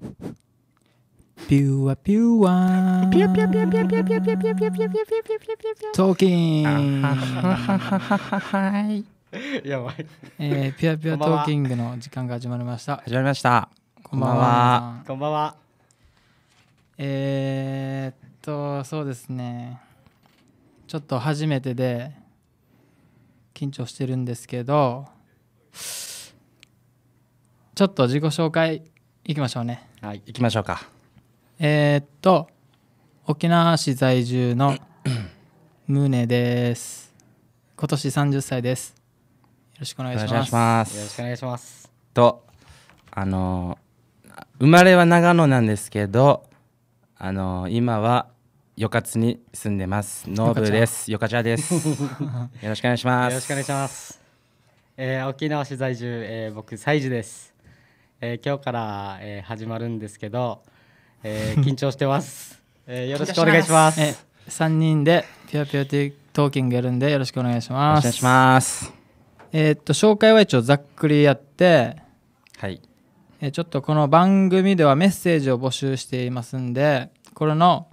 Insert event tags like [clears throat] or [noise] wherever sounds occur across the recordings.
ピュアピュアピュピュピュピュピュピュピュピュピュピュピュピュピュピュューピューピューピュー、ピュアピュアトーキングの時間が始まりました始まりましたこんばんはこんばんはえー、っとそうですねちょっと初めてで緊張してるんですけどちょっと自己紹介行きましょうねはい行きましょうかえー、っと沖縄市在住の宗 [clears throat] です今年30歳ですよろしくお願いしますよろしくお願いしますとあの生まれは長野なんですけどあの今はよかつに住んでます。ノーブです。よかちゃです。[laughs] よろしくお願いします。よろしくお願いします。えー、沖縄市在住、えー、僕サイジです。えー、今日から、えー、始まるんですけど、えー、緊張してます、[laughs] えー、よろしくお願いしますえ3人でピュアピュアティトーキングやるんでよろしくお願いしますお願いしますえー、っと紹介は一応ざっくりやってはい、えー、ちょっとこの番組ではメッセージを募集していますんでこれの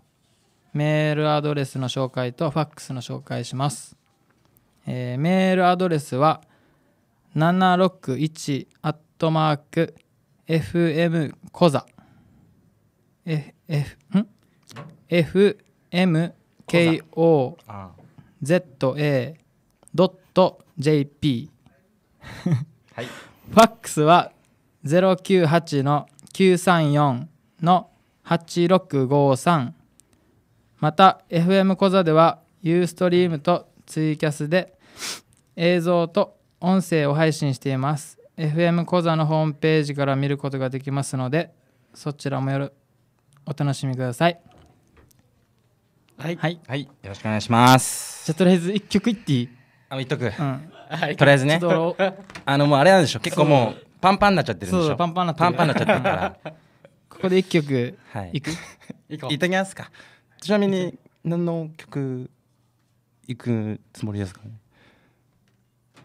メールアドレスの紹介とファックスの紹介します、えー、メールアドレスは761アットマーク FM 講座 F, FMKOZA.jp はい、ファックスは098の934の8653また FM 講座ではユーストリームとツイキャスで映像と音声を配信しています FM 講座のホームページから見ることができますのでそちらもよるお楽しみくださいはい、はい、はい、よろしくお願いしますじゃとりあえず1曲いっていいあいっとく、うん、とりあえずねあのもうあれなんでしょう結構もうパンパンになっちゃってるんでしょパンパンなパンパンなっちゃってるから [laughs] ここで1曲いく、はい、いただきますかちなみに何の曲いくつもりですかね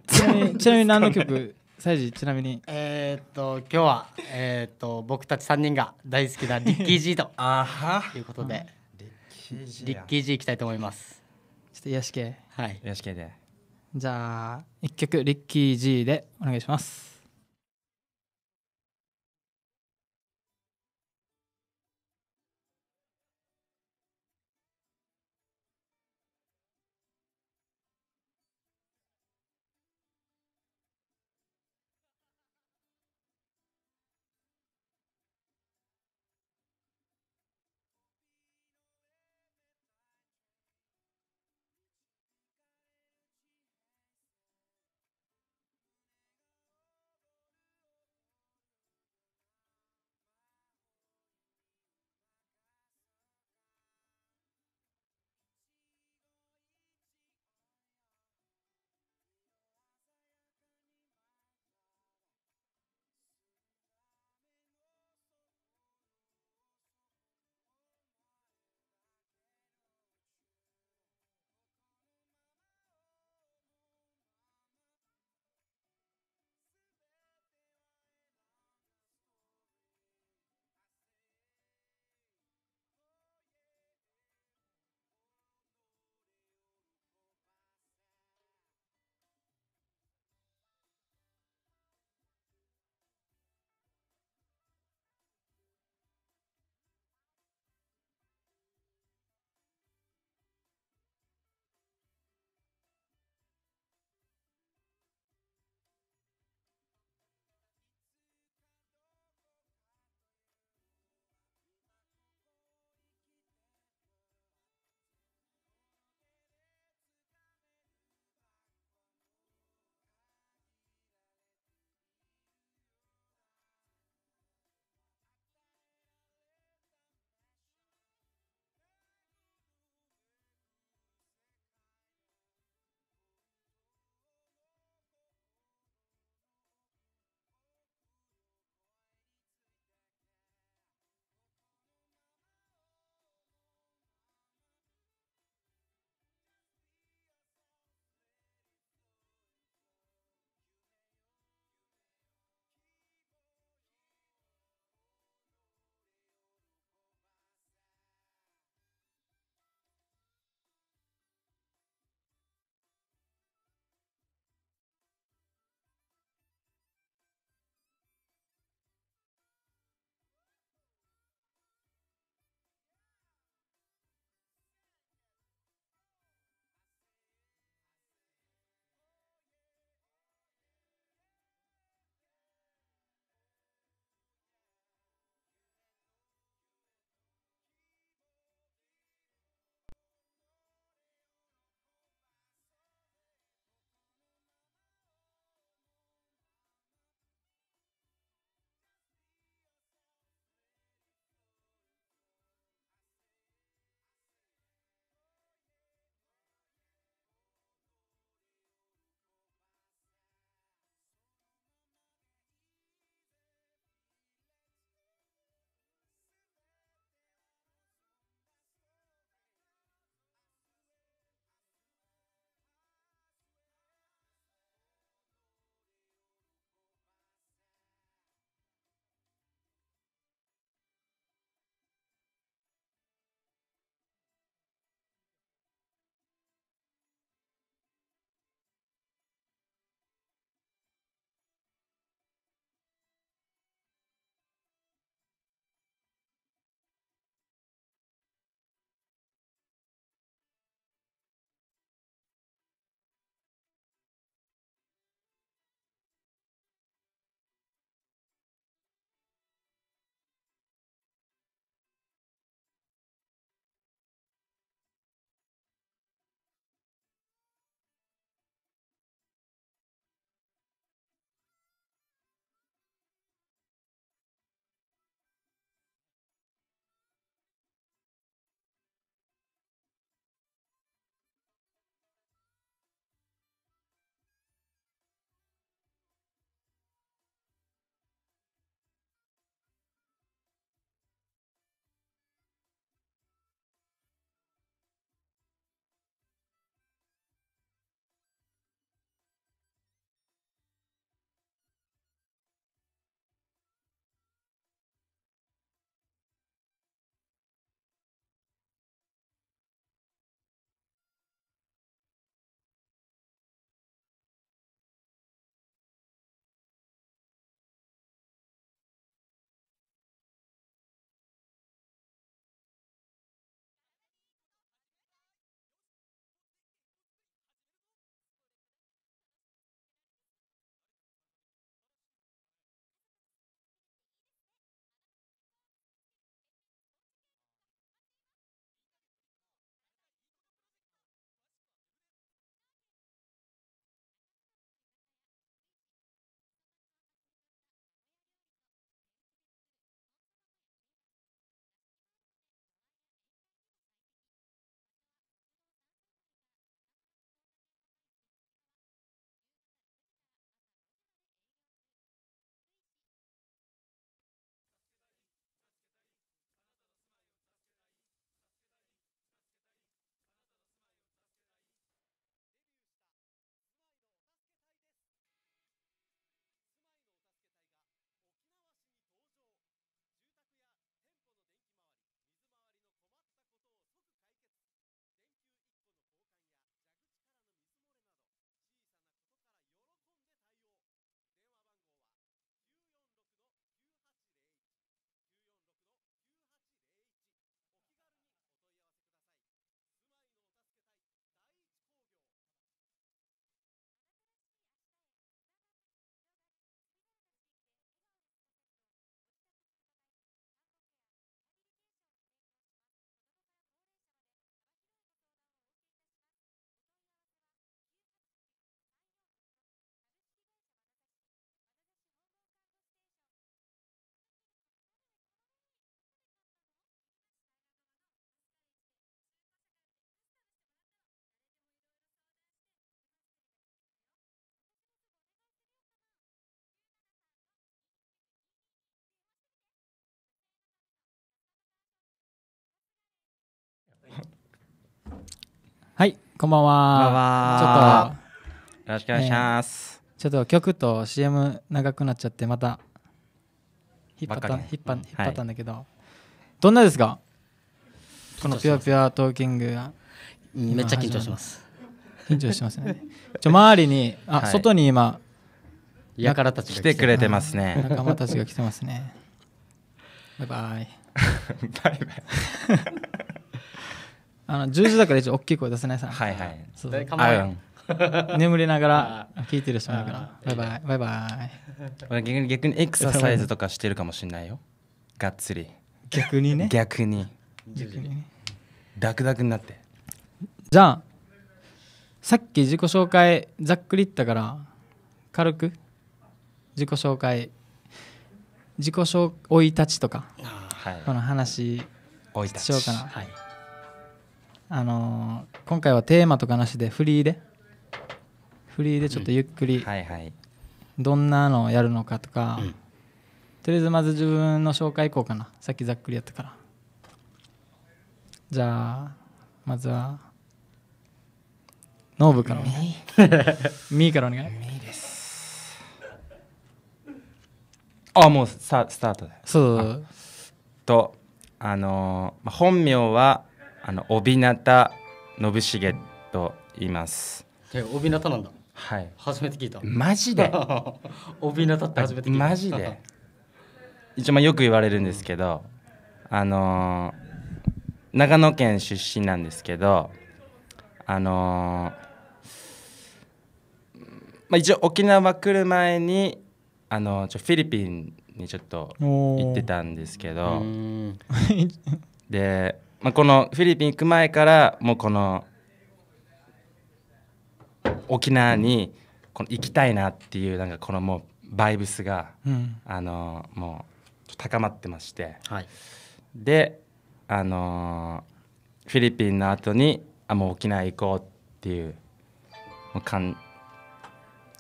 ちなみに何の曲サイジちなみにえっと今日はえー、っと僕たち三人が大好きなリッキージーと [laughs] あはということで、リッキー G リッキー G いきたいと思いますちょっと癒し系はい癒し系でじゃあ1曲リッキージーでお願いしますはいこんばんはこんばんはちょっとよろしくお願いします、えー、ちょっと曲と CM 長くなっちゃってまた引っ張った,、引っ張引っ張ったんだけど、はい、どんなですかこのピュアピュアトーキングが。めっちゃ緊張します緊張しますねちょ周りにあ、はい、外に今やからたち来てくれてますね [laughs] 仲間たちが来てますねバイバイ [laughs] バイバイあの10時だから一応大きい声出せないさはいはいそう [laughs] 眠りながら聞いてる人もいるからバイバイバイバイ俺逆に逆にエクササイズとかしてるかもしれないよがっつり逆にね逆に逆にダクダクになってじゃあさっき自己紹介ざっくり言ったから軽く自己紹介自己紹生い立ちとかこの話しようかな、はいあのー、今回はテーマとかなしでフリーでフリーでちょっとゆっくり、うんはいはい、どんなのをやるのかとか、うん、とりあえずまず自分の紹介いこうかなさっきざっくりやったからじゃあまずはノーブからお願い [laughs] ミーからお願いミーですあもうスタスタートだそうとあのー、本名はあの帯名信繁と言いますえ帯名なんだはい初めて聞いたマジで [laughs] 帯名って初めて聞いたマジで一応まあよく言われるんですけど、うん、あのー、長野県出身なんですけどあのー、まあ、一応沖縄来る前にあのー、ちょフィリピンにちょっと行ってたんですけど [laughs] でまあ、このフィリピン行く前からもうこの沖縄にこの行きたいなっていうなんかこのもうバイブスが、うん、あのもう高まってまして、はい、であのフィリピンの後にあもう沖縄行こうっていうかん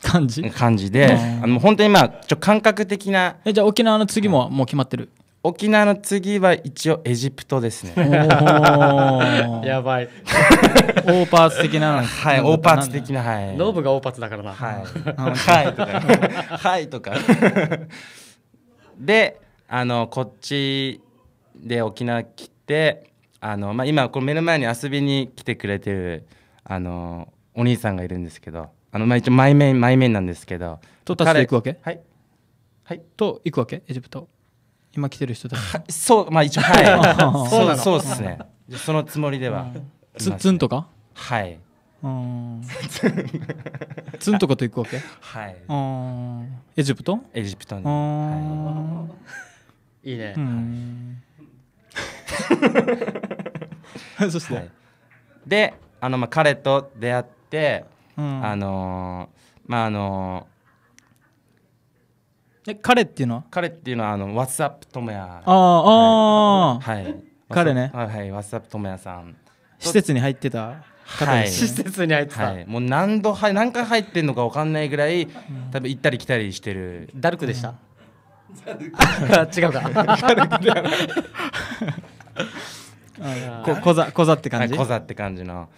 感じ感じであの本当にまあちょ感覚的なえじゃあ沖縄の次ももう決まってる沖縄の次は一応エジプトですね。[laughs] やばい。オ [laughs] ーパーツ的な。はい、オーパーツ的な。はい。ノブがオーパーツだからな。はい。はいとか。はいとか。[laughs] で、あの、こっちで沖縄来て、あの、まあ、今、この目の前に遊びに来てくれてる、あの、お兄さんがいるんですけど、あの、まあ、一応、マイメン、マイメンなんですけど。と、立ちて行くわけはい。はい。と、行くわけエジプト。今来てる人たちそうまあ一応はい [laughs] そうそうですねそのつもりでは、つつんとかはいツン [laughs] とかと行くわけはいエジプトエジプトに、はい、いいね、はい、[laughs] そして、はい、であの、まあ、彼と出会って、うん、あのー、まああのーえ彼っていうのは彼っていうのはあの WhatsApp 友也ああ、はい、はい、[laughs] 彼ねはい WhatsApp 友也さん施設に入ってた方です、はい、施設に入ってた、はい、もう何度は何回入ってんのか分かんないぐらい多分行ったり来たりしてるダルクでした、うん、違うか [laughs] こ小座小座って感じ、はい、小座って感じの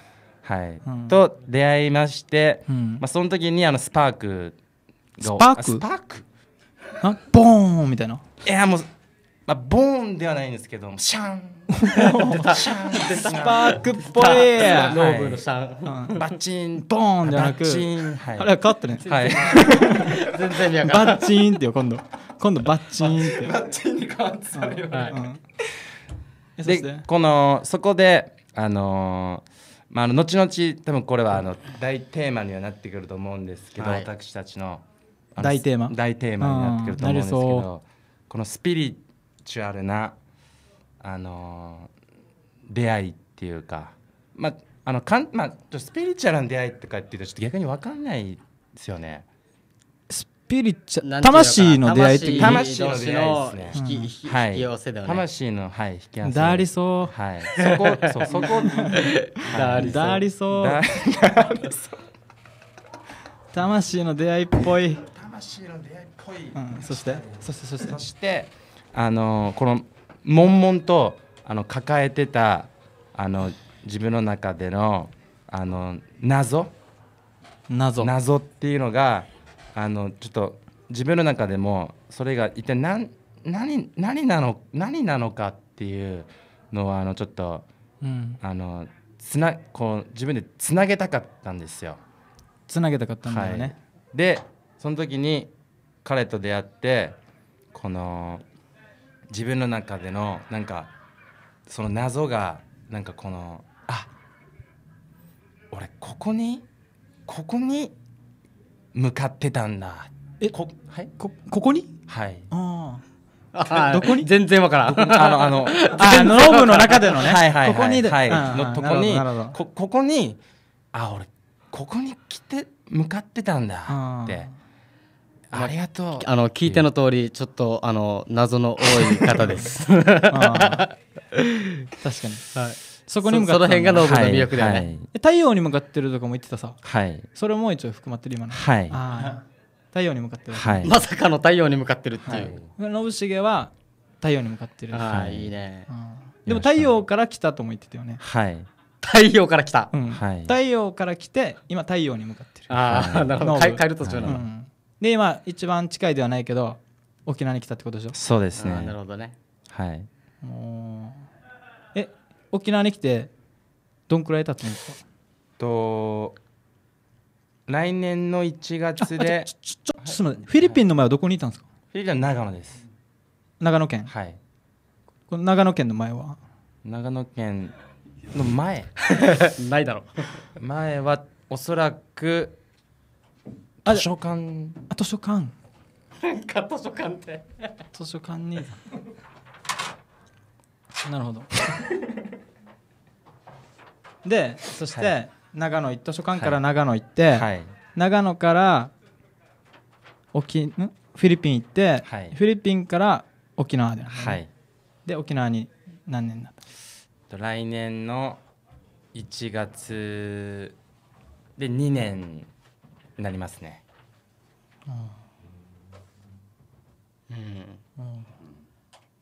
はい、うん、と出会いまして、うん、まあ、その時にあのスパークスパークスパークあボーンみたいないやもうまあ、ボーンではないんですけどシャン [laughs] シャンってスパークっぽいノーブのシャン、うん、バッチンボーンじゃなくバッチン、はい、あれは変わったねはい [laughs] 全然見やがバッチンってよ今度今度バッチンってバッチンに変わってたね、はいうん、でこのそこであのー、まあ、の後々多分これはあの大テーマにはなってくると思うんですけど、はい、私たちの大テーマ大テーマになってくると思うんですけどこのスピリチュアルなあの出会いっていうかまああのかん、まあ、スピリチュアルな出会いとかっていうとちょっと逆に分かんないですよね。スピリチュアル魂の出会いって魂の出会いですね。引き,、はい、引き魂の、はい、引き寄せ。だりそう。はい。そこ、そそこ。だりそう。だりそう。魂の出会いっぽい。魂の出会いっぽい、うん、そしてそしてそしてそしてあのこの悶々とあの抱えてたあの自分の中でのあの謎謎謎っていうのがあのちょっと自分の中でもそれが一体何何何なの何なのかっていうのはあのちょっと、うん、あのつなこう自分でつなげたかったんですよ。つなげたかったんだよね。はい、でその時に彼と出会ってこの自分の中でのなんかその謎がなんかこのあ俺ここにここに向かってたんだえこ,、はい、こここにはいあどこに全然わからん。あの、あの、あローブの中でのね。はいはいここに、はい。のとこに、こ、ここに、あ、俺、ここに来て、向かってたんだって。ありがとう。あの聞いての通り、ちょっとあの謎の多い方です。[laughs] 確かに。はい。そこに向かってその辺がノブの魅力だよね、はい太陽に向かってるとかも言ってたさ。はい。それも一応含まってる今の。はい。太陽に向かってる、はい。まさかの太陽に向かってるっていう。信繁は太陽に向かってる。はい。いいね。でも太陽から来たとも言ってたよね。はい。太陽から来た。うん。はい。太陽から来て今太陽に向かってる。ああ、なるほど。帰える途中なんで今一番近いではないけど沖縄に来たってことでしょそうですねなるほどねはいえ沖縄に来てどんくらい経つんですかと来年の1月でちょっとすみません、フィリピンの前はどこにいたんですか、はい、フィリピンは長野です長野県はいこの長野県の前は長野県の前 [laughs] ないだろう [laughs] 前はおそらく図書館あ図書館か図書館って図書館になるほど [laughs] でそして、はい、長野図書館から長野行って、はい、長野から沖フィリピン行って、はい、フィリピンから沖縄で、ね,、はい、で沖縄に何年だった来年の1月で2年なりますね。うん、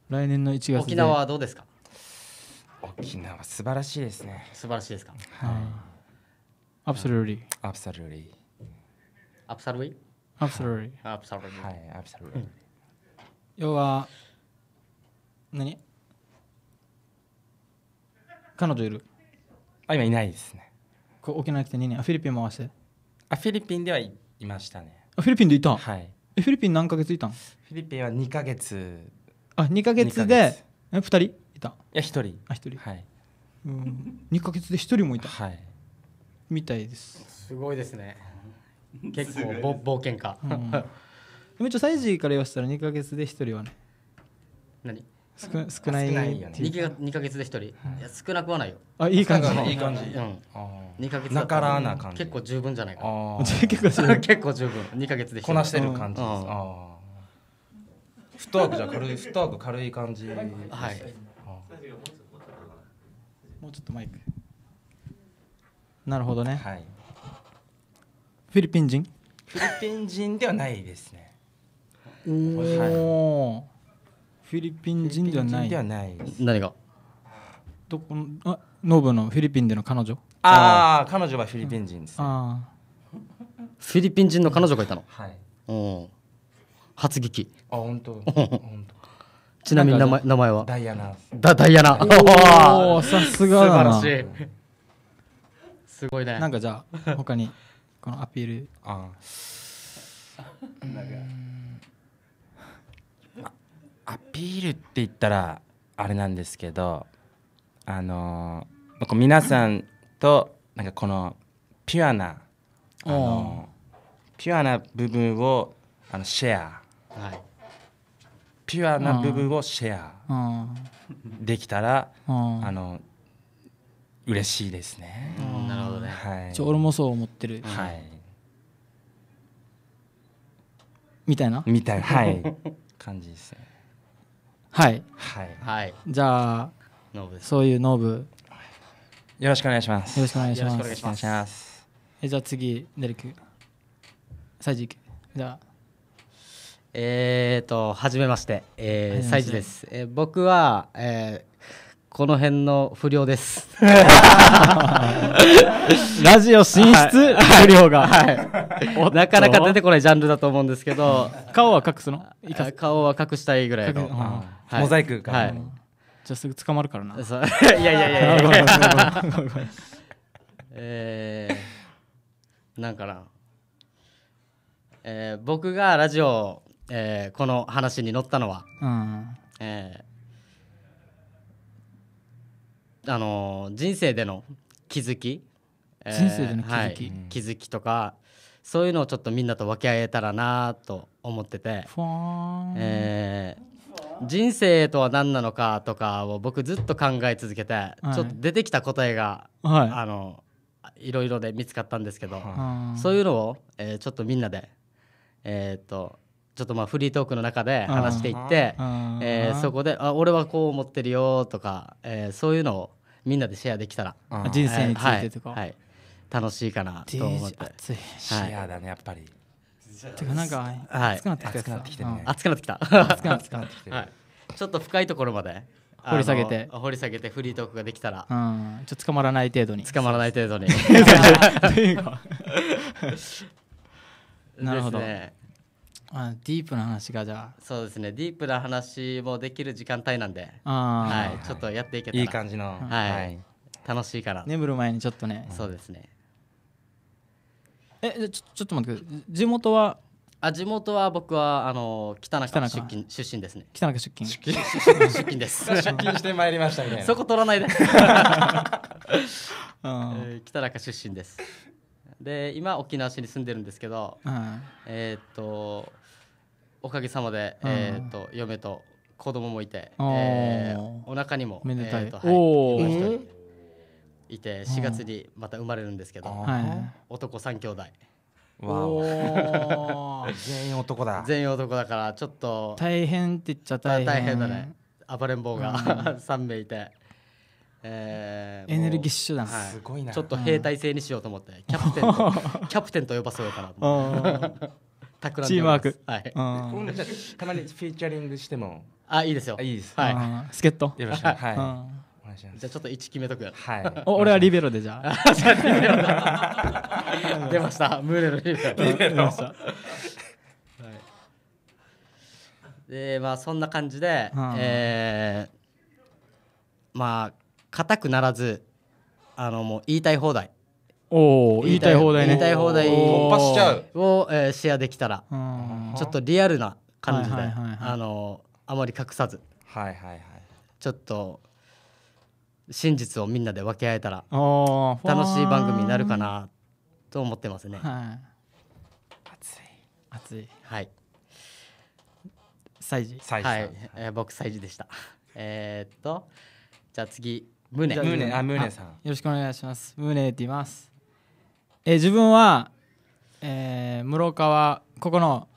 来年の1月沖縄はどうですか沖縄素晴らしいですね素晴らしいですかはい、アプサルリーアプサルリーアプサルリーアプサルリーアプサルリーはいアプサルリー、要は何彼女いるあ今いないですねこ沖縄来て2年フィリピン回してあフィリピンではいましたねあフィリピンでいた、はい、えフィリピン何ヶ月いたんフィリピンは二ヶ月あ二ヶ月でえ2人いたいや一人あ一人、はいうん、2ヶ月で一人もいたはいみたいです、すごいですね結構ぼ冒険家、うん、でもっとサイジから言わせたら二ヶ月で一人はね何少ないよね2か ,2 ヶ月で1人、いや少なくはないよあいい感じいい感じ、うん、2か月だからな感じ結構十分じゃないか [laughs] 結構十分 [laughs] 結構十分2か月でこなしてる感じです、ああフットワークじゃ軽いフットワーク軽い感じはいもうちょっとマイクなるほどね、はい、フィリピン人フィリピン人ではないですねおお、はいフィリピン人ではない。何がどこのあノブのフィリピンでの彼女ああ彼女はフィリピン人です、ね、あフィリピン人の彼女がいたの、はい、お初劇あ本当 [laughs] ちなみに名前名前はダイアナダダイアナおおさすがだな素晴らしいすごいねなんかじゃあ他にこのアピールああなんかアピールって言ったらあれなんですけどあのー、皆さんとなんかこのピュアなあのピュアな部分をあのシェア、はい、ピュアな部分をシェアできたらあの嬉しいですね。なるほどね、はい、ちょ俺もそう思ってる、はい、みたいなみたいな、はい、感じですね。はいはいはいじゃあノブそういうノブよろしくお願いしますよろしくお願いします。よろしくお願いしますえじゃあ次デレクサイジ行くじゃあえっと、はじめまして、えー、はじサイジです。えー僕は、えこの辺の不良です [laughs] ラジオ進出、不良が、はい、なかなか出てこないジャンルだと思うんですけど顔は隠すの顔は隠したいぐらいの、はい、モザイクか、はい、じゃあすぐ捕まるからな [laughs] いやいやいやいや [laughs] えー、なんかな、えー、僕がラジオ、えー、この話に乗ったのは、うん、えーあの人生での気づき、えー、人生での気づき、はい、気づきとかそういうのをちょっとみんなと分け合えたらなと思ってて、えー、人生とは何なのかとかを僕ずっと考え続けて、はい、ちょっと出てきた答えが、はい、あのいろいろで見つかったんですけど、そういうのを、えー、ちょっとみんなでえっ、とちょっとまあフリートークの中で話していってえー、そこであ俺はこう思ってるよとか、えー、そういうのをみんなでシェアできたら人生についてとか、はい、はい、楽しいかなと思って熱いシェアだねやっぱり、はい、てかなんか熱くなってきた、はい、熱くなってきた、ね、熱くなってきた熱くなってきた、はい、ちょっと深いところまで掘り下げて掘り下げてフリートークができたら、うん、ちょっと捕まらない程度に捕まらない程度に [laughs] というか [laughs] なるほど、ね、あディープな話がじゃあそうですねディープな話もできる時間帯なんで、はい、ちょっとやっていけたらいい感じの、はい、はい、楽しいから眠る前にちょっとね、そうですねえちょちょっと待ってください地元はあ地元は僕はあの北中出勤出身ですね。北中出勤出勤出勤です。[laughs] 出勤してまいりましたみたいな。そこ取らないで。[laughs] 北中出身です。で今沖縄市に住んでるんですけど、うん、えっとおかげさまで、えー、と嫁と子供もいて、えー、お腹にもめでたい、えーとはい、いて4月にまた生まれるんですけど、男3兄弟わ [laughs] 全員男だ全員男だからちょっと大変って言っちゃ大変だね暴れん坊が、うん、3 [laughs] 名いて、えー、エネルギッシュだ、はい、すごいなちょっと兵隊制にしようと思ってキャプテンと [laughs] キャプテンと呼ばせようかなと思って企んチームワークはい、うん、[laughs] たまにフィーチャリングしてもあいいですよいいですはい助っ人よろしくはいじゃあちょっと位決めとく。はい。[laughs] 俺はリベロでじゃあ。[laughs] 出ました。ムーレのリベロ。リベロ。はい。でまあそんな感じで、えまあ硬くならずあのもう言いたい放題。おお言いたい放題ね言いたい放題突破しちゃうを、えー、シェアできたらちょっとリアルな感じで、あのあまり隠さず、はいはいはい、ちょっと真実をみんなで分け合えたら楽しい番組になるかなと思ってますね。はい、熱い熱いはいサ事はい、えー、僕サ事でした。[laughs] えー、っとじゃあ次ムネムネあムネさんよろしくお願いしますムネって言います。えー、自分は、えー、室川ここの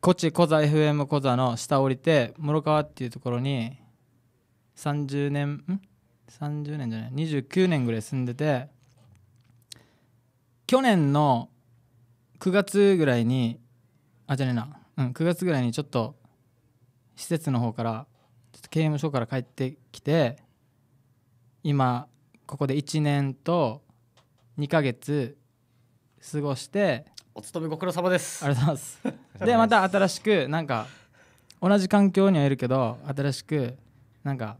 こっちコザ FM コザの下降りて室川っていうところに30年ん30年じゃない29年ぐらい住んでて去年の9月ぐらいにあじゃねえな、うん、9月ぐらいにちょっと施設の方からちょっと刑務所から帰ってきて今ここで1年と2ヶ月過ごしてお勤めご苦労様ですありがとうございます [laughs] でまた新しくなんか同じ環境にはいるけど新しくなんか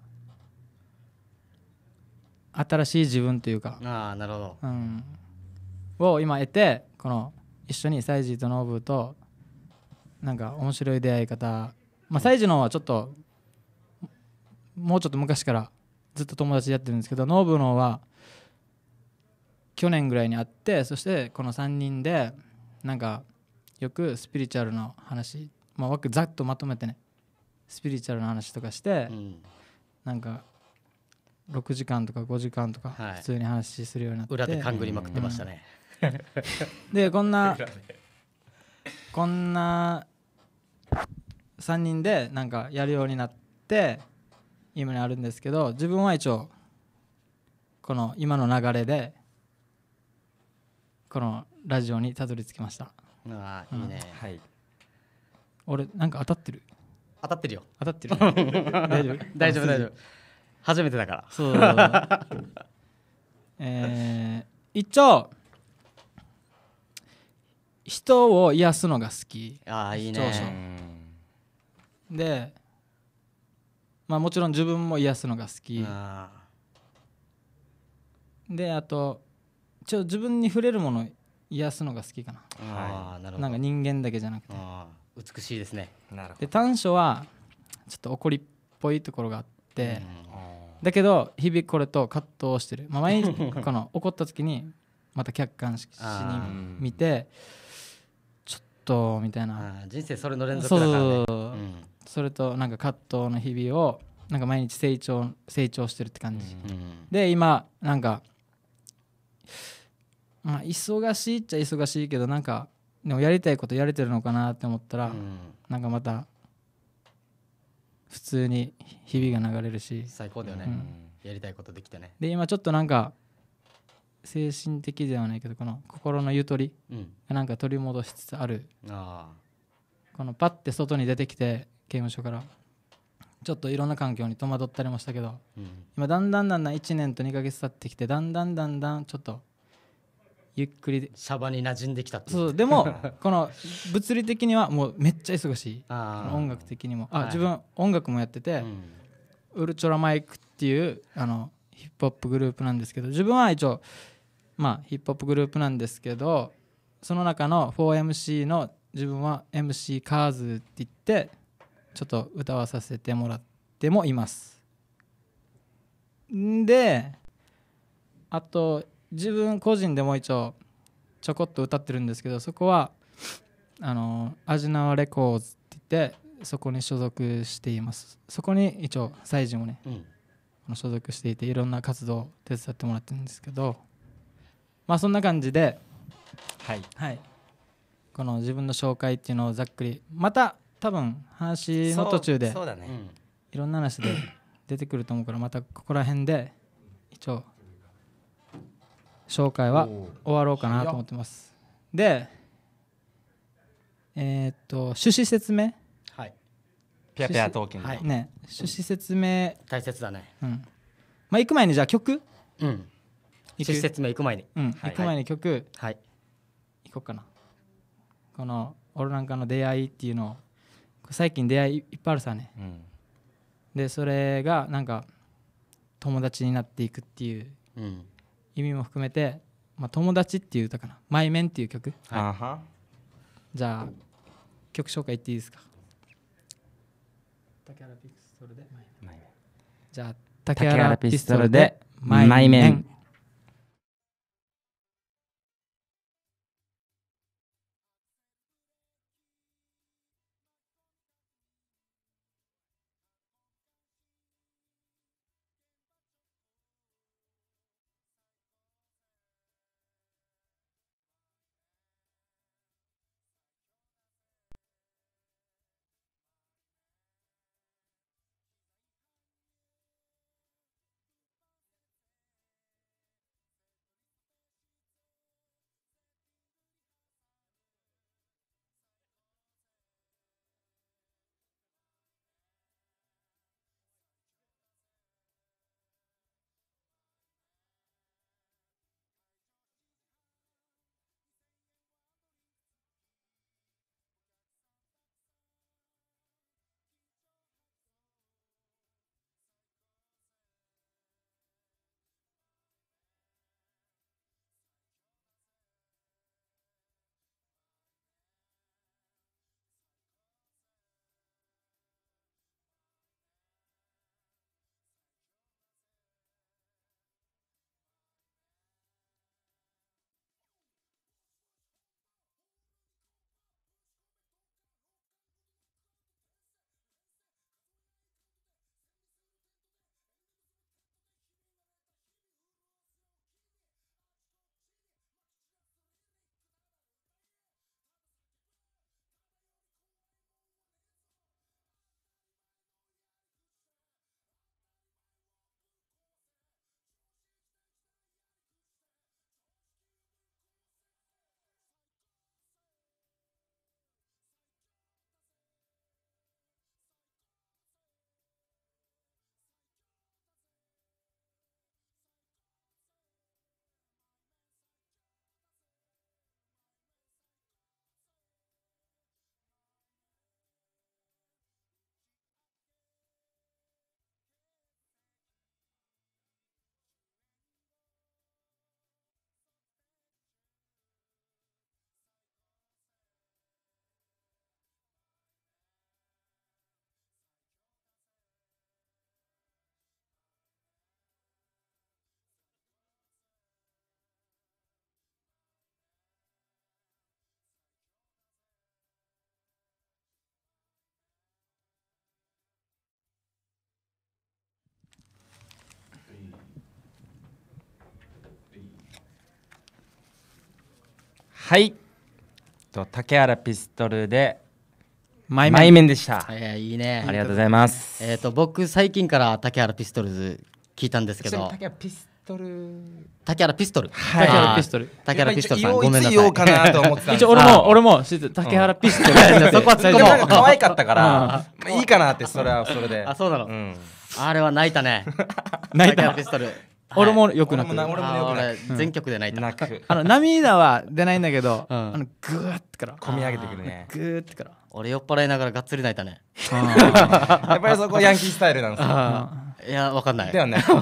新しい自分というかああなるほど、うん、を今得てこの一緒にサイジとノブとなんか面白い出会い方まあサイジの方はちょっともうちょっと昔からずっと友達でやってるんですけどノブの方は去年ぐらいに会ってそしてこの3人でなんかよくスピリチュアルの話まあざっとまとめてねスピリチュアルの話とかして、うん、なんか6時間とか5時間とか普通に話するようになって、はい、裏で勘ぐりまくってましたね、うん、でこんなこんな3人でなんかやるようになって今にあるんですけど自分は一応この今の流れでこのラジオにたどり着きましたああいいね、うんはい、俺なんか当たってる当たってるよ当たってる [laughs] 大丈夫大丈夫大丈夫初めてだからそう [laughs] えー、一応人を癒すのが好きああいいねでまあもちろん自分も癒すのが好きであと一応自分に触れるもの癒すのが好きかなあなるほどなんか人間だけじゃなくて美しいですねなるほどで短所はちょっと怒りっぽいところがあって、だけど日々これと葛藤してる、まあ、毎日 [laughs] この怒った時にまた客観視に見てちょっとみたいな人生それの連続だから、ね、そうそれとなんか葛藤の日々をなんか毎日成長成長してるって感じ、で今なんかまあ忙しいっちゃ忙しいけどなんかでもやりたいことやれてるのかなって思ったら、うん、なんかまた普通に日々が流れるし最高だよね、うん、やりたいことできてねで今ちょっとなんか精神的ではないけどこの心のゆとりがなんか取り戻しつつある、うん、あこのパッて外に出てきて刑務所からちょっといろんな環境に戸惑ったりもしたけど、うん、今だんだんだんだん1年と2ヶ月経ってきてだんだんだんだんちょっとゆっくりシャバに馴染んできたそうでも [laughs] この物理的にはもうめっちゃ忙しい音楽的にもあ、はい、自分音楽もやってて、うん、ウルチョラマイクっていうあのヒップホップグループなんですけど自分は一応まあヒップホップグループなんですけどその中の 4MC の自分は MC カーズって言ってちょっと歌わさせてもらってもいますであと自分個人でも一応ちょこっと歌ってるんですけどそこはあのアジナワレコーズって言ってそこに所属していますそこに一応サイジもね、うん、所属していていろんな活動を手伝ってもらってるんですけどまあそんな感じではい、はい、この自分の紹介っていうのをざっくりまた多分話の途中でそうだねいろんな話で出てくると思うからまたここら辺で一応紹介は終わろうかなと思ってますでえー、っと趣旨説明はいピアピアトーキング、ね趣旨説明大切だねうんまあ行く前にじゃあ曲うん趣旨説明行く前に、うん、行く前に曲はい行こうかなこの俺なんかの出会いっていうのを最近出会いいっぱいあるさね、うん、でそれがなんか友達になっていくっていう、うん、意味も含めて「まあ、友達」っていう歌かな「マイメン」っていう曲、はい、じゃあ曲紹介いっていいですか竹原ピストルで「マイメン」じゃあ竹原ピストルで「マイメン」はいと竹原ピストルでマイメンでしたいやいいねありがとうございますえっ、ー、と僕最近から竹原ピストルズ聞いたんですけど竹原ピストル竹原ピストル、はい、竹原ピストル竹原ピストルさんごめんなさい一応俺も俺も竹原ピストル、う [laughs] ん、そこは最初も可愛かったからいいかなってそれはそれであそうなの、うん、あれは泣いたね [laughs] 泣いた竹原ピストル俺もよくなく俺も俺もよくく全曲で泣いた、泣く [laughs] あの涙は出ないんだけど、うん、あのグーってから込み上げてくるねグーってから俺酔っ払いながらがっつり泣いたね [laughs] やっぱりそこヤンキースタイルなんですか。いやわかんないではね [laughs] そ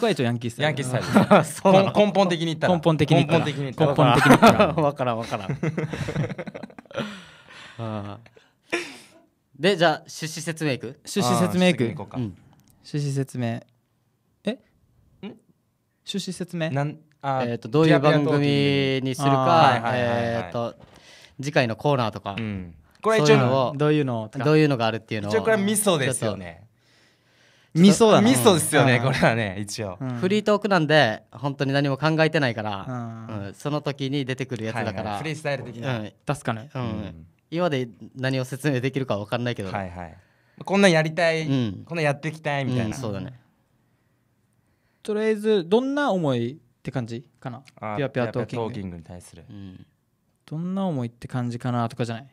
こは一応ヤンキースタイルヤンキースタイルそう根本的に言ったら根本的に言ったら根本的に言ったらからんからんでじゃあ趣旨説明いく趣旨説明いく、うん、趣旨説明趣旨説明なんあ、えとどういう番組にするか、えっと次回のコーナーとか、うん、これ一応どういうのどういうのがあるっていうのを一応これはミソですよね味噌だミですよね、これはね一応、フリートークなんで本当に何も考えてないから、その時に出てくるやつだから、フリースタイル的な、うん、確かに、うん今で何を説明できるか分かんないけど、はいはい、こんなんやりたい、こんなんやっていきたいみたいな、そうだねとりあえずどんな思いって感じかなピュアピュアトーキングトーキングに対する、うん、どんな思いって感じかなとかじゃない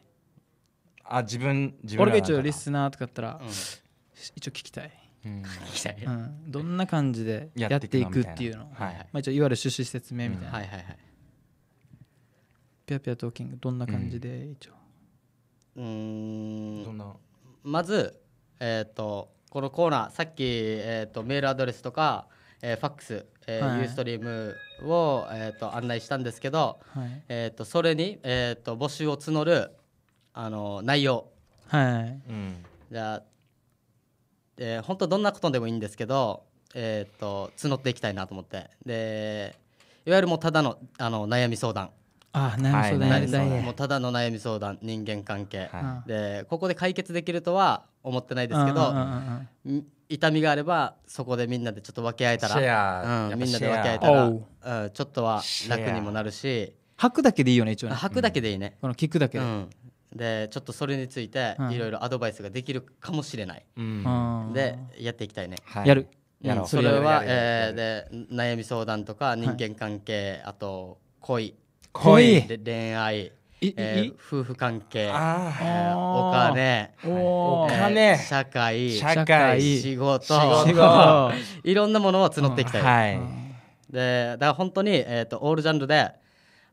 あ自分自分俺が一応リスナーとかだったら、うん、一応聞きたい、うん、聞きたい、うん、どんな感じでやっていくっていうの、はい一応いわゆる趣旨説明みたいな、うん、はいはいはいピュアピュアトーキングどんな感じで一応うんどんなまずえっ、ー、とこのコーナーさっき、えーとメールアドレスとかえー、ファックス、えーはい、ユーストリームを、えーと、案内したんですけど、はい、えーと、それに、えーと、募集を募るあの内容、はいうん、じゃあ、えー、本当どんなことでもいいんですけど、えー、と募っていきたいなと思ってでいわゆるもうただのあの悩み相談あ悩み相談、もうただの悩み相談人間関係、はい、でここで解決できるとは思ってないですけど痛みがあればそこでみんなでちょっと分け合えたら、うん、みんなで分け合えたら、うん、ちょっとは楽にもなるし吐くだけでいいよね一応ね吐くだけでいいね、この聞くだけで、うん、でちょっとそれについていろいろアドバイスができるかもしれない、うん、でやっていきたいね、はい、やるそれは、えー、で悩み相談とか人間関係、はい、あと恋恋恋愛えー、夫婦関係、えー、お金、お金、えー、社会、社会、仕事、仕事 [laughs] いろんなものを募っていきたい。うん、はい、で、だから本当にえっ、ー、とオールジャンルで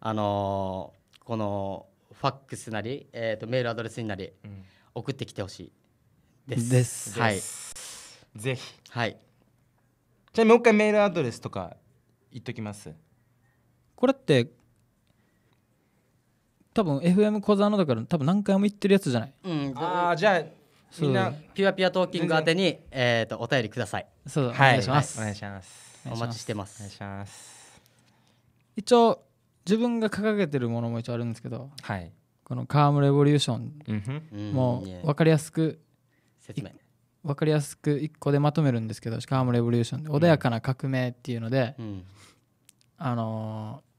あのー、このファックスなり、えっ、とメールアドレスになり、うん、送ってきてほしいです。です。はい。ぜひ。はい。じゃあもう一回メールアドレスとか言っときます。これって多分 FM 小沢のだから多分何回も言ってるやつじゃないうんああじゃあみんなピュアピュアトーキング宛てに、えー、とお便りくださいそう、はい、お願いします、はい、お願いしますお待ちしてますお願いします一応自分が掲げてるものも一応あるんですけど、はい、この「カームレボリューション」もう分かりやすく説明分かりやすく1個でまとめるんですけど「カームレボリューション」穏やかな革命」っていうので、うん、あのー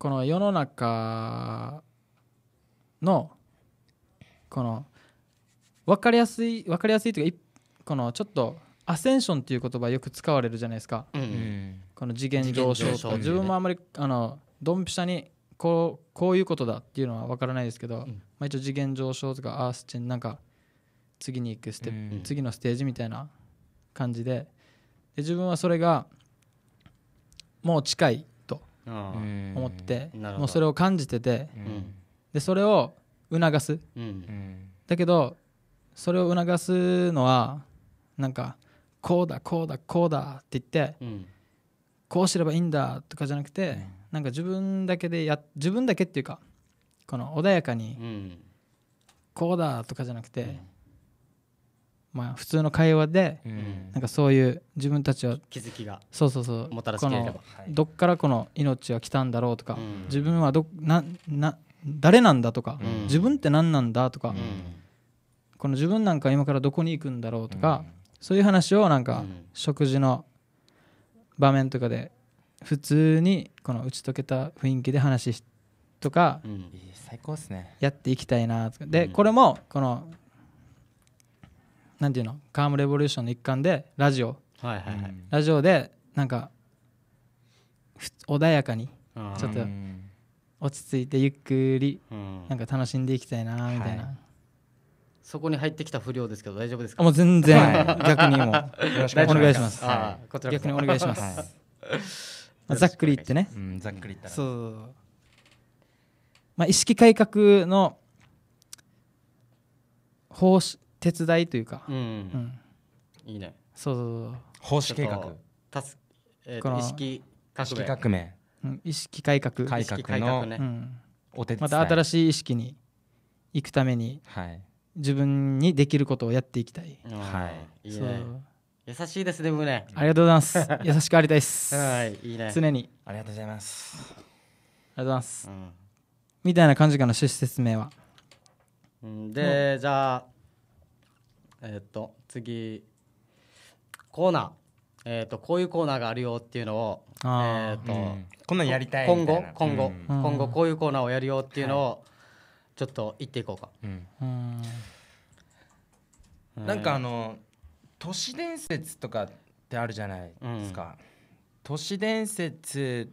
この世の中のこの分かりやすい分かりやすいというかこのちょっとアセンションっていう言葉よく使われるじゃないですか、うん、この次元上昇と自分もあんまりあのドンピシャにこうこういうことだっていうのは分からないですけど、うん、まあ、一応次元上昇とかアースチェンなんか次に行くステ、うん、次のステージみたいな感じでで自分はそれがもう近い思って、もうそれを感じてて、でそれを促す、だけどそれを促すのはなんかこうだこうだこうだって言って、こうすればいいんだとかじゃなくて、なんか自分だけでや自分だけっていうかこの穏やかに、こうだとかじゃなくて、まあ、普通の会話で、なんかそういう自分たちは気づきがそうそうそうもたらすけれどっからこの命は来たんだろうとか、自分はどなな誰なんだとか、自分って何なんだとか、この自分なんか今からどこに行くんだろうとか、そういう話をなんか、食事の場面とかで普通にこの打ち解けた雰囲気で話とか、最高すねやっていきたいなとかで、これもこのなんていうのカームレボリューションの一環でラジオ、はいはいはい、ラジオでなんか穏やかにちょっと落ち着いてゆっくりなんか楽しんでいきたいなみたいな、はい、そこに入ってきた不良ですけど大丈夫ですかもう全然、[laughs] 逆にもよろしくお願いします、はい、逆にお願いします、ざっくり言ってね、うん、ざっくり言ったらそうまあ意識改革の方手伝いというか、うんいいねそうそう奉仕計画たす、えーこの意識意識革命う、ん、意識改革改革改革ねうのん、お手伝まいた新しい意識に行くためにはい自分にできることをやっていきたい、うんはいいいね優しいですね胸ありがとうございます優しくありたいです、[laughs] はいいいね常にありがとうございますありがとうございます、うんみたいな感じかな趣旨説明はでじゃあえっ、と次コーナー。えーと、とこういうコーナーがあるよっていうのを、えーと、うん、こんなんやりたい今後今後、うん、今後こういうコーナーをやるよっていうのを、ちょっと言っていこうか、うん、なんかあの都市伝説とかってあるじゃないですか、都市伝説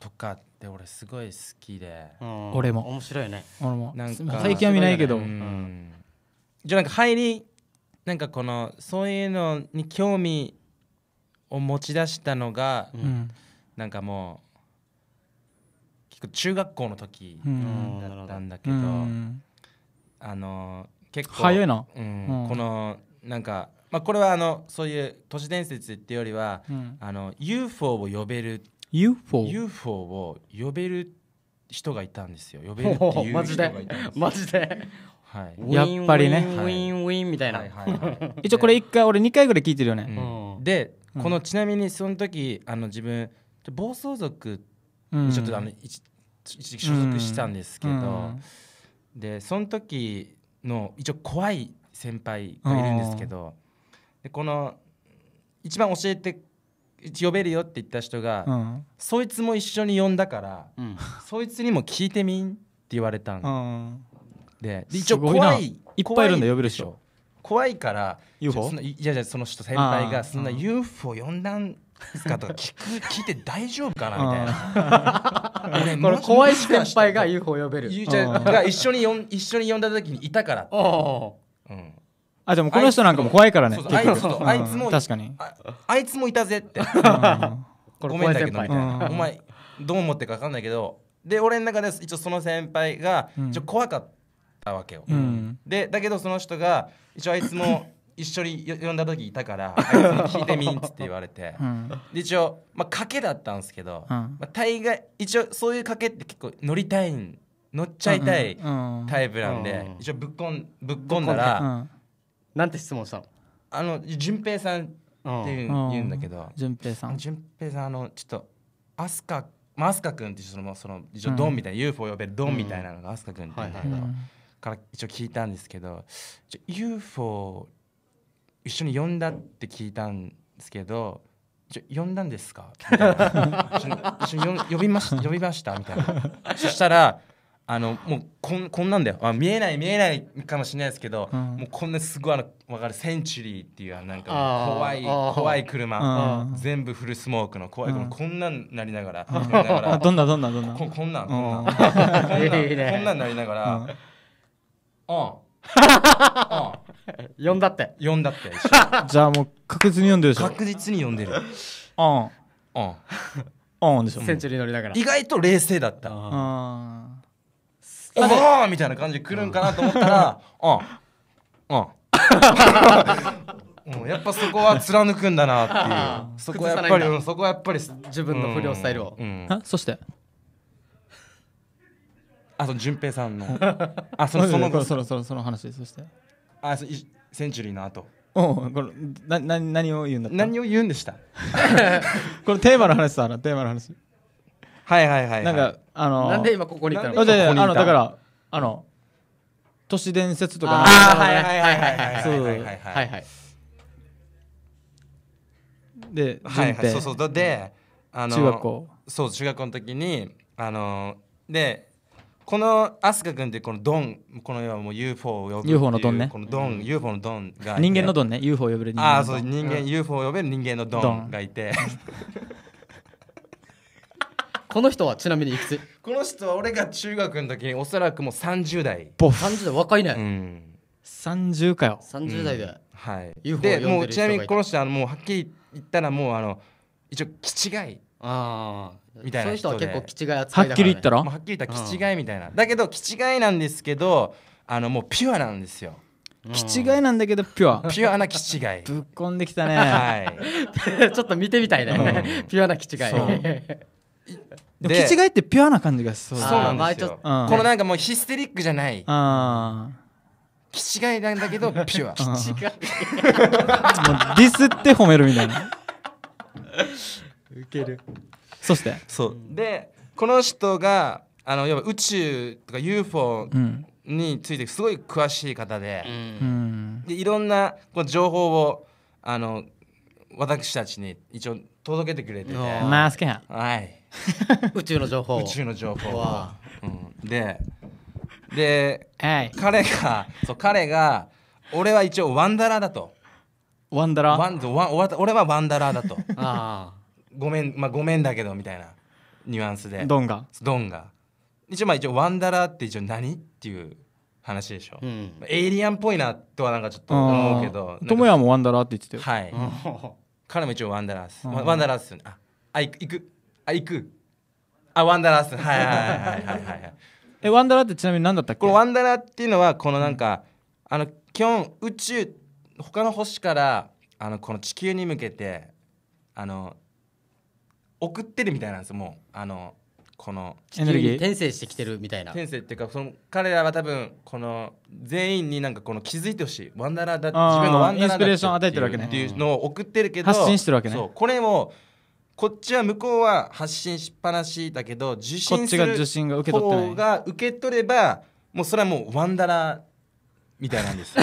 とかって俺すごい好きで、俺も面白いね俺もなんか最近は見ないけど、ね、じゃなんか入りなんかこのそういうのに興味を持ち出したのが、うん、なんかもう結構中学校の時だったんだけど、うん、あの結構早いな、うん、このなんか、まあ、これはあのそういう都市伝説っていうよりは、あの UFO を呼べる UFO? UFO を呼べる人がいたんですよ呼べるっていう人がいたんですよ [laughs] マジでマジではい、やっぱりねウィンウィンみたいな、はい [laughs] 一応これ1回俺2回ぐらい聞いてるよね、でこのちなみにその時あの自分暴走族にちょっとあの、一ん、所属したんですけど、でその時の一応怖い先輩がいるんですけどでこの一番教えて呼べるよって言った人が、うん、そいつも一緒に呼んだから、そいつにも聞いてみんって言われたんで一応怖いいっぱいいるんだ呼べるでしょ怖いから UFO? いやいやその人先輩がそんな UFO 呼んだんですかとか [laughs] 聞く聞いて大丈夫かなみたいな [laughs] こ俺怖い先輩が UFO 呼べるゃが一緒によん一緒に呼んだ時にいたからうん、あでもこの人なんかも怖いからねあいつもあいつも確かにあいつもいたぜってごめんだけどみたいなお前どう思ってか分かんないけどで俺の中で一応その先輩が、うん、ちょ怖かったたわけよ、うん、でだけどその人が一応あいつも一緒に呼んだ時いたから「あいつ聞いてみん」って言われて、[laughs] うん、で一応、まあ、賭けだったんですけど、うん、まあ、大概一応そういう賭けって結構乗りたい乗っちゃいたいタイプなんで、うんうん、一応ぶっこんぶっこんだら、うん、なんて質問したのあの順平さんって言うんだけど順平さん順平さんあのちょっと飛鳥まあ、スカ君ってそのその一応ドンみたいな、UFO 呼べるドンみたいなのが飛鳥君って言うんだけど。はいはいはいから一応聞いたんですけど UFO 一緒に呼んだって聞いたんですけど呼んだんですか?」一緒に一緒に呼びまし呼びました」みたいなそしたらあのもうこんこんなんだよあ見えない見えないかもしれないですけど、うん、もうこんなすごいあの分かるセンチュリーっていうなんか怖い怖い車全部フルスモークの怖い車こんなんなりながらどんなどんなどんなこんなんこんなんこんなんなりながら。うん。読んだって。読んだって。[laughs] じゃあもう確実に読んでるでしょ。確実に読んでる。うん。うん。うんでしょ。センチュリー乗りだから。意外と冷静だった。ああみたいな感じで来るんかなと思ったら、うん。うん。もう [laughs] やっぱそこは貫くんだなっていう [laughs] そこはやっぱりそこはやっぱり自分の不良スタイルを、うんうん、そしてあその順平さんの [laughs] あそのそのそのそのその話そしてあそセンチュリーの後おこなな何を言うんだった何を言うんでした [laughs] これテーマの話さテーマの話はいはいはい、はい、なんかあのー、なんで今ここにいたのあのだからあの都市伝説とかああはいはいはいはいはいはいはいはいはいで、はいはい、そうそうで、あのー、中学校そう中学校の時にあのー、でこの飛鳥君ってこのドンこの要はもう UFO を呼ぶ UFO のドンねこのドン、うん、UFO のドンが人間のドンね UFO を呼べる人間ああそう人間、うん、UFO を呼べる人間のドンがいて [laughs] この人はちなみにいくつこの人は俺が中学の時におそらくもう30代ボフ30代若いね、うん、30かよ30代で、うん、はい UFO を呼んでる人がいたでもうちなみにこの人はもうはっきり言ったらもうあの一応気違いあみたいな人そういう人は結構気違い扱いだから、ね、はっきり言ったら、はっきり言ったら気違いみたいな、だけど気違いなんですけどあのもうピュアなんですよ気違いなんだけどピュアピュアな気違いぶっこんできたね、はい、[laughs] ちょっと見てみたいね、うん、ピュアな気違い [laughs] 気違いってピュアな感じがそうそうなんですよ、うん、このなんかもうヒステリックじゃない気違いなんだけどピュア気違いディスって褒めるみたいな受けるそしてそうでこの人があの要は宇宙とか UFO についてすごい詳しい方でうん、でいろんなこう情報をあの私たちに一応届けてくれてて、マスケン、はい、[laughs] 宇宙の情報宇宙の情報、うん、でで、はい、彼がそう彼が俺は一応ワンダラーだとワンダラーワンワン俺はワンダラーだとああごめんまあごめんだけどみたいなニュアンスでドンがドンが一応まあ一応ワンダラーって一応何っていう話でしょ、うん、エイリアンっぽいなとはなんかちょっと思うけど智也もワンダラーって言ってたよはい、彼も一応ワンダラーっすワンダラースよねああ行くあ行くあワンダラーっスはいはいはいはいはいえワンダラーってちなみに何だったっけこれワンダラーっていうのはこのなんか、うん、あの基本宇宙他の星からあのこの地球に向けてあの送ってるみたいなんですもうあのこのエネルギー転生してきてるみたいな転生っていうかその彼らは多分この全員になんかこの気づいてほしいワンダラーだ自分のワンダラーインスピレーション与えてるわけねっていうのを送ってるけど、発信してるわけねこれもこっちは向こうは発信しっぱなしだけど受信する方が受け取ればもうそれはもうワンダラーみたいなんです [laughs] [laughs]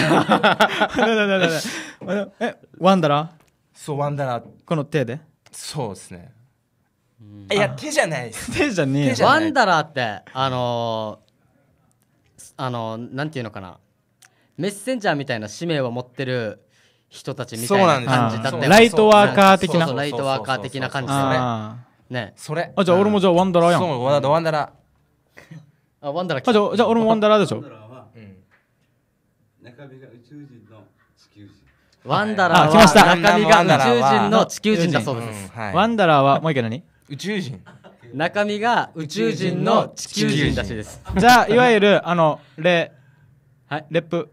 えワンダラーそうワンダラーこの手でそうですねいや手じゃないです [laughs] 手じゃねえワンダラーってあのー、あのー、なんていうのかなメッセンジャーみたいな使命を持ってる人たちみたいな感じだったライトワーカー的なライトワーカー的な感じですねねそれあじゃあ俺もじゃあワンダラーやんそうワンダラーワンダラあワンダラじゃあ俺もワンダラーでしょ中身が宇宙人の地球人ワンダラーは中身が宇宙人の地球人だそうです。ワンダラーはもう一回何宇宙人中身が宇宙人の地球人らしいですじゃあいわゆるあのレはいレプ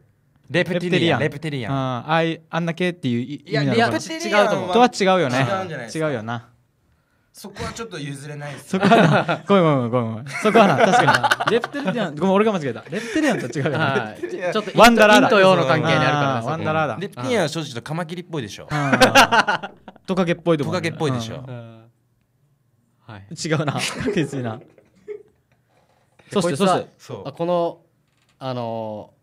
レプテリアンレプテリアンああいあんな系っていういやリアプティリ違うと思うとは違うよね違うよなそこはちょっと譲れないそこはなごめんごめんごめんごめんそこはな確かにレプテリアンごめん俺が間違えたレプテリアンと違うよちょっとワンダラーだと用の関係にあるからワンダラーだレプティリアンは正直とカマキリっぽいでしょトカゲっぽいとトカゲっぽいでしょはい、違うな確実 [laughs] になそしてそしてそうあこのあのー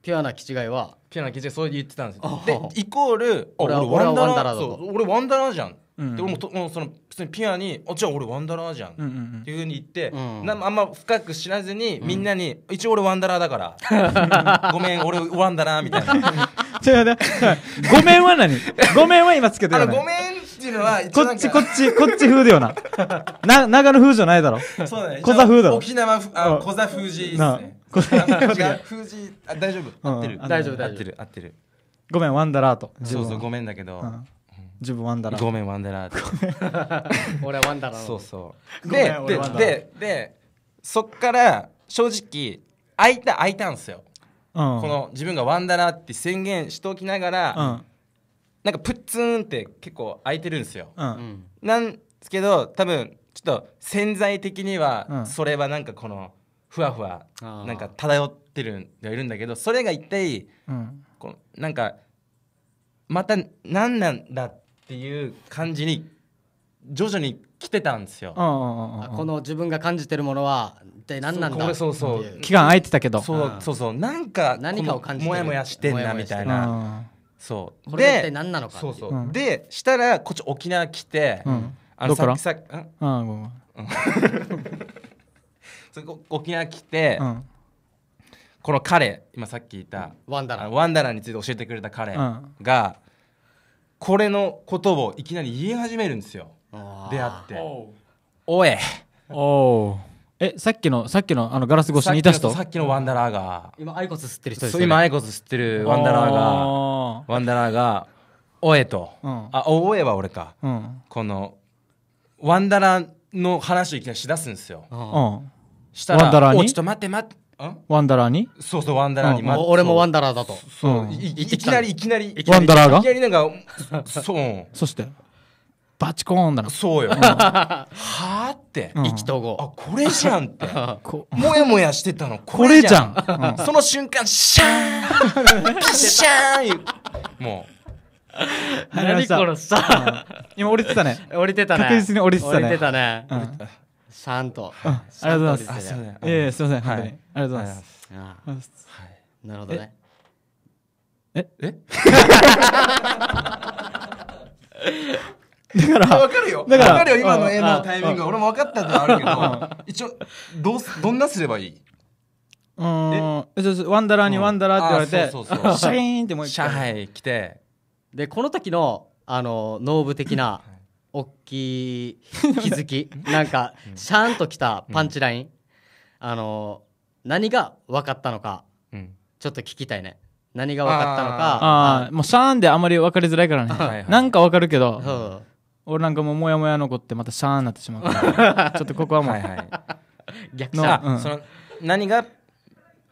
ピュアな気違いはピアな気違いそう言ってたんですよでイコールあ俺俺はワンダラーだ俺ワンダラと俺ワンダラーじゃん、で俺もともうその普通にピアに「あじゃあ俺ワンダラーじゃん」っていうふうに言って、うんなあんま深く知らずにみんなに「一応俺ワンダラーだから、[laughs] ごめん俺ワンダラー」みたいな [laughs] ごめんは何ごめんは今つけてるごめんっていうのはこっちこっちこっち風だよなな長野風じゃないだろそうだね小座風だろ沖縄あ小座風じでね小座風じあ大丈夫、合ってる大丈夫合ってる合ってるごめんワンダラーとそうそうごめんだけど、うん自分ワンダラーごめんワンダラー [laughs] 俺はワンダラーそうそうででででそっから正直開いた開いたんすよ、うん、この自分がワンダラーって宣言しておきながら、なんかプッツンって結構空いてるんですよ、うん、なんですけど多分ちょっと潜在的にはそれはなんかこのふわふわなんか漂ってるんではいるんだけどそれが一体、うん、なんかまた何なんだっていう感じに徐々に来てたんですよ。この自分が感じてるものはで何なんだこれそうそう期間空いてたけどそうそうそうなんか何かを感じてもやもやしてんなみたいなそうこれ一体何なのかそうそう、でしたらこっち沖縄来て、あのさっらきさっきんあーごめん [laughs] そこ沖縄来て、この彼今さっき言った、ワンダラワンダラについて教えてくれた彼が、これのことをいきなり言い始めるんですよ出会って「おいおおえさっきのさっきのあのガラス越しにいた人さっきのワンダラーが今アイコス吸ってる人ですよ、ね、今アイコス吸ってるワンダラーがワンダラーがおえと、うん、あおえは俺か、うん、このワンダラーの話をいきなりしだすんですよ、うん、したらワンダラーにちょっと待って待ってワンダラーにそうそうワンダラーに、うん、俺もワンダラーだとそういきなりいきなりワンダラーがいきなりなんかそうそしてバチコーンだなそうよ、うん、はあって、意気投合あこれじゃんって [laughs] もやもやしてたのこれじゃんうん、その瞬間シャーンピッシャーンもう何このさ、今降りてたね降りてたね確実に降りてたね降りてたね、うん、と、ありがとうございます、いえいえすいません、はい、ありがとうございますああ、はい、なるほどねええ [laughs] だから、わかるよ。だから、かるよ、今の絵のタイミング俺も分かったってあるけど、一応、どうどんなすればいいうん。えそうワンダラーにワンダラーって言われて、シャーンってもう一回。シャーン来て、で、この時の、あの、ノーブ的な、おっきい気づき、[laughs] なんか、シャーンときたパンチライン、あの、何が分かったのか、ちょっと聞きたいね。何が分かったのか。ああ、もうシャーンであまり分かりづらいからね。なんか分かるけど、俺なんかもうモヤモヤ残ってまたシャーンなってしまうからちょっとここはもうはい、はい、逆のうんその何が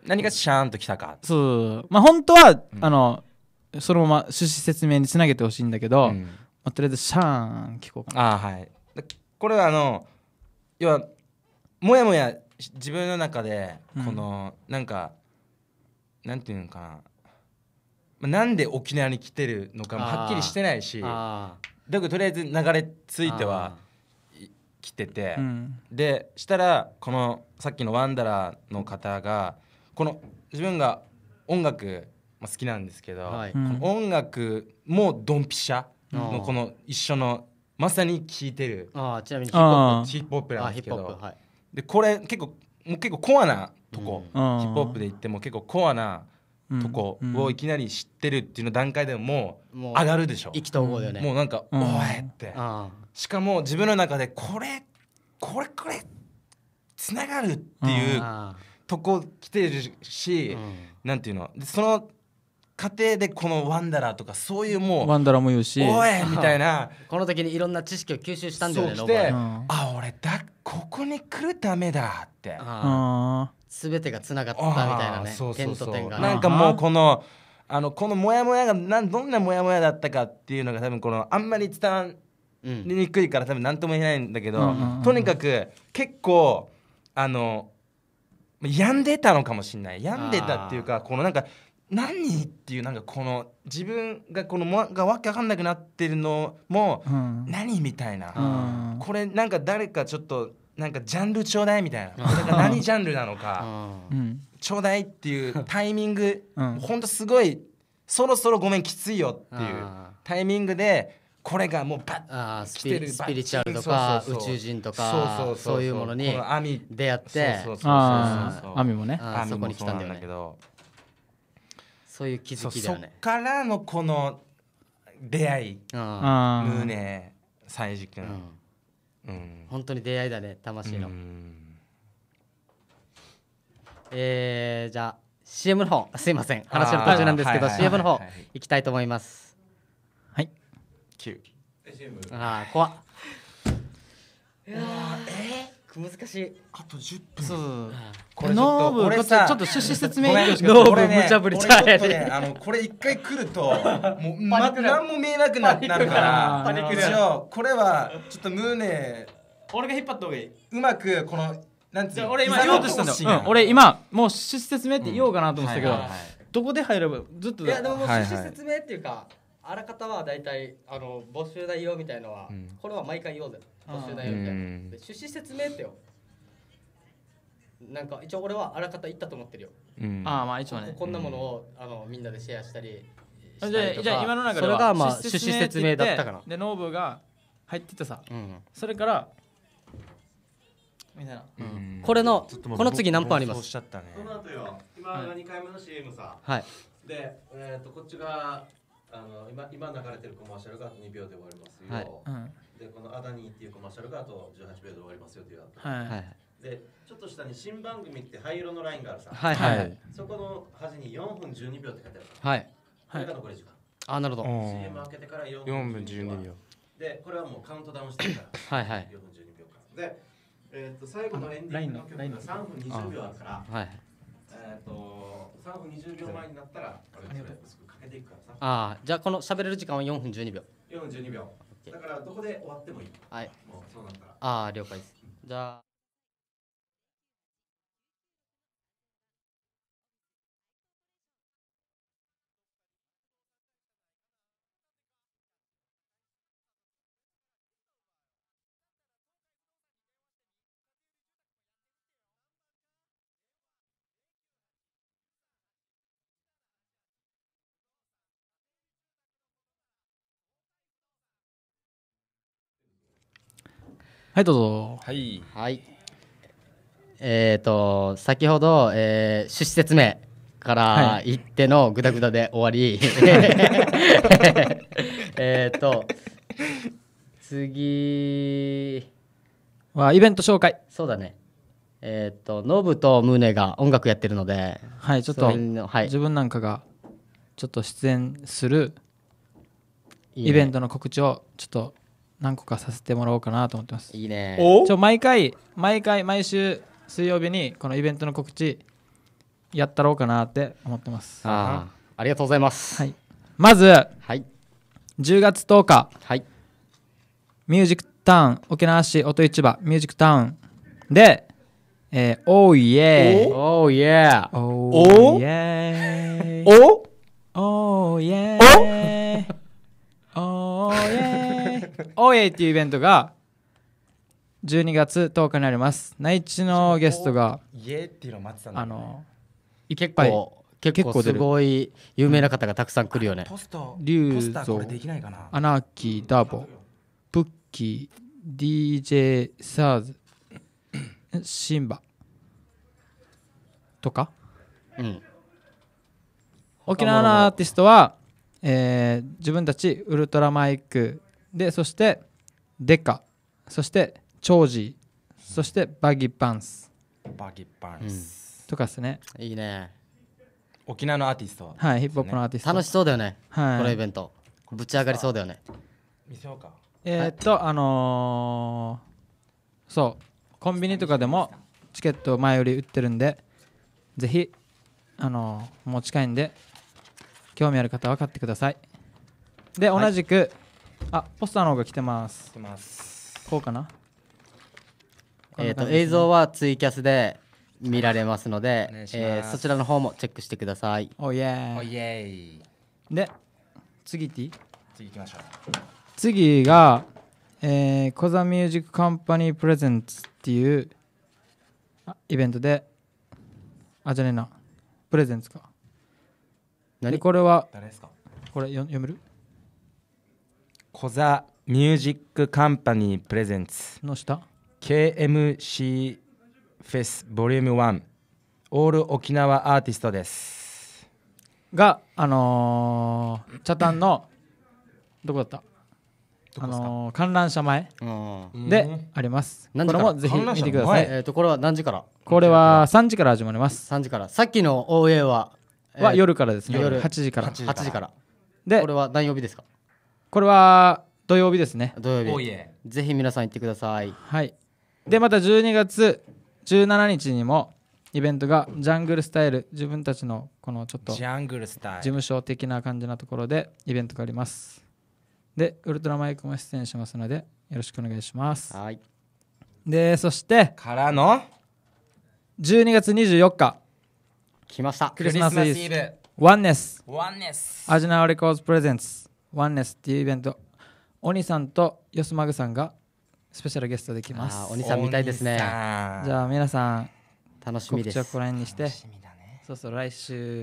何がシャーンときたか、そうまあ本当は、あのそのまま趣旨説明につなげてほしいんだけど、うんまあ、とりあえずシャーン聞こうかなあはいこれはあの要はもやもや自分の中でうんこの、なんかなんていうのかなまあなんで沖縄に来てるのかもはっきりしてないしあだけとりあえず流れ着いてはきてて、うん、でしたらこのさっきのワンダラーの方がこの自分が音楽、まあ、好きなんですけど、はい、この音楽もドンピシャのこの一緒のまさに聴いてるあちなみにヒップホップなんですけど、はい、でこれ結構もう結構コアなとこ、うん、ヒップホップで言っても結構コアなとこをいきなり知ってるっていうの段階でももう上がるでしょ意気投合だよね、もうなんか「おい!」ってしかも自分の中でこれこれこれつながるっていうとこ来てるし、うなんていうのその過程でこの「ワンダラー」とかそういうもう「ワンダラー」も言うし「おい!」みたいな [laughs] この時にいろんな知識を吸収したんだよねそうして「うん、あ俺だここに来るためだ」って。全てがつながったみたいなねそうそうそう点と点がなんかもうこのあのこのモヤモヤがなんどんなモヤモヤだったかっていうのが多分このあんまり伝わりにくいから多分何とも言えないんだけど、うん、とにかく結構あの病んでたのかもしれない病んでたっていうかこのなんか何っていうなんかこの自分がこのもがわけわかんなくなってるのも、うん、何みたいな、うん、これなんか誰かちょっとなんかジャンルちょうだいみたいななんか何ジャンルなのか、ちょうだいっていうタイミング、うん、ほんとすごいそろそろごめんきついよっていうタイミングでこれがもうバッてるスピリチュアルとか宇宙人とかそういうものに出会ってアミもねあそこに来たんだけど、そういう気づきだよねそっからのこの出会いムーネサ西ジ君、うん本当に出会いだね魂の、うん、えー、じゃあ CM の方すいません話の途中なんですけど、CM の方いきたいと思いますはい9ああ怖っえー難しいあと十分そうこれちょっとちょっと趣旨説明いいですか俺ね無茶ぶりちゃえ、ね、あのこれ一回来ると [laughs] もう、ま、何も見えなくなるから一応これはちょっと胸俺が引っ張った方がいいうまくこのなんつう俺今言おうとしたんだよ、俺今もう趣旨説明って言おうかなと思ったけど、どこで入ればずっといやでもも趣旨説明っていうか、あらかたは大体あの募集内容みたいのは、うん、これは毎回言おうぜ募集内容みたいな、で趣旨説明ってよなんか一応俺はあらかた言ったと思ってるよ、うん、ああまあ一応ねこんなものを、あのみんなでシェアしたりじゃあ今の中でそれがまあ趣旨説明だったからでノーブが入っててさ、うん、それからみたいな、うん、これのこの次何本あります、ね、この後よ今2回目の CM さ、はいで、えーとこっちがあの今今流れてるコマーシャルがあと2秒で終わりますよ、はいうん、でこの「アダニー」っていうコマーシャルがあと18秒で終わりますよっていうはい、はい、でちょっと下に新番組って灰色のラインがあるさ、はいはい、そこの端に4分12秒って書いてあるはい、これが残り時間、あなるほど CM 開けてから4分12秒でこれはもうカウントダウンしてるからはい、はい、4分12秒間で、えー、と最後のエンディングの曲が3分20秒あるから、はいえー、と3分20秒前になったらあれですていくからさああじゃあこの喋れる時間は4分12秒4分12秒だからどこで終わってもいいはいもうそうなったらああ了解ですじゃあはいどうぞはいはいえっ、ー、と先ほど、えー、趣旨説明から言ってのぐだぐだで終わり、[laughs] えっと次はイベント紹介そうだねえっ、ー、とノブとムネが音楽やってるのではいちょっと、はい、自分なんかがちょっと出演するイベントの告知をちょっと何個かさせてもらおうかなと思ってますいいねちょ毎回毎回毎週水曜日にこのイベントの告知やったろうかなって思ってますあありがとうございます、はい、まず、はい、10月10日、はい、ミュージックタウン沖縄市音市場ミュージックタウンでえー、おーイエーおーイエーおーイエーおーイエーおーオーエイっていうイベントが12月10日にあります内地のゲストがいっあの結構結構すごい有名な方がたくさん来るよね、ポスト竜ーアナーキーダーボプッキー DJ サーズシンバとかうん、沖縄のアーティストは、えー自分たちウルトラマイクでそしてデカそしてチョージーそしてバギーパンスバギーパンス、とかですねいいね沖縄のアーティスト、はいヒップホップのアーティスト楽しそうだよね、はい、このイベントぶち上がりそうだよね見せようかえー、っと、あのー、そうコンビニとかでもチケット前より売ってるんでぜひあのー、ち帰んで興味ある方は買ってくださいで同じく、あポスターの方が来てます来てますこうかなえーと、映像はツイキャスで見られますのでえー、そちらの方もチェックしてくださいおいえおいえで次っていい次行きましょう次が、えー、コザミュージックカンパニープレゼンツっていうイベントであじゃねえなプレゼンツか何これは誰ですかこれ読めるコザミュージックカンパニープレゼンツの下 KMC フェスボリューム1オール沖縄アーティストですがあのー、チャタンのどこだったあのー、観覧車前であります。これもぜひ見てください。えー、とこれは何時から？これは3時から始まります。三時から。さっきの OA は、えー、は夜からですね。夜時から。8時から。でこれは何曜日ですか？これは土曜日ですね土曜おい日えぜひ皆さん行ってくださいはいでまた12月17日にもイベントがジャングルスタイル自分たちのこのちょっとジャングルスタイル事務所的な感じなところでイベントがありますでウルトラマイクも出演しますのでよろしくお願いしますはいでそしてからの12月24日来ましたクリスマスイブワンネスワンネスアジナーレコーズプレゼンツワンネスっていうイベントお兄さんとよすまぐさんがスペシャルゲストできます鬼さんみたいですねじゃあ皆さん楽しみです告知はこの辺にして、ね、そうそう来週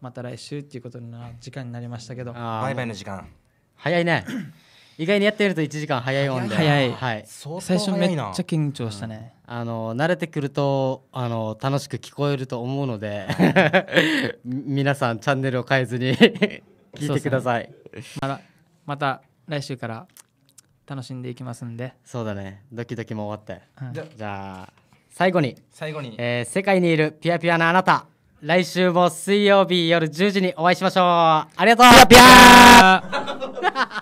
また来週っていうことの時間になりましたけどバイバイの時間早いね [coughs] 意外にやってると1時間早いもんで早い、はい、最初めっちゃ緊張したね、うん、あの慣れてくるとあの楽しく聞こえると思うので [laughs] 皆さんチャンネルを変えずに [laughs] 聞いてくださいまだまた来週から楽しんでいきますんでそうだねドキドキも終わって、うんじゃあ最後に、最後に、えー世界にいるピュアピュアなあなた来週も水曜日夜10時にお会いしましょうありがとうピュアピュア [laughs]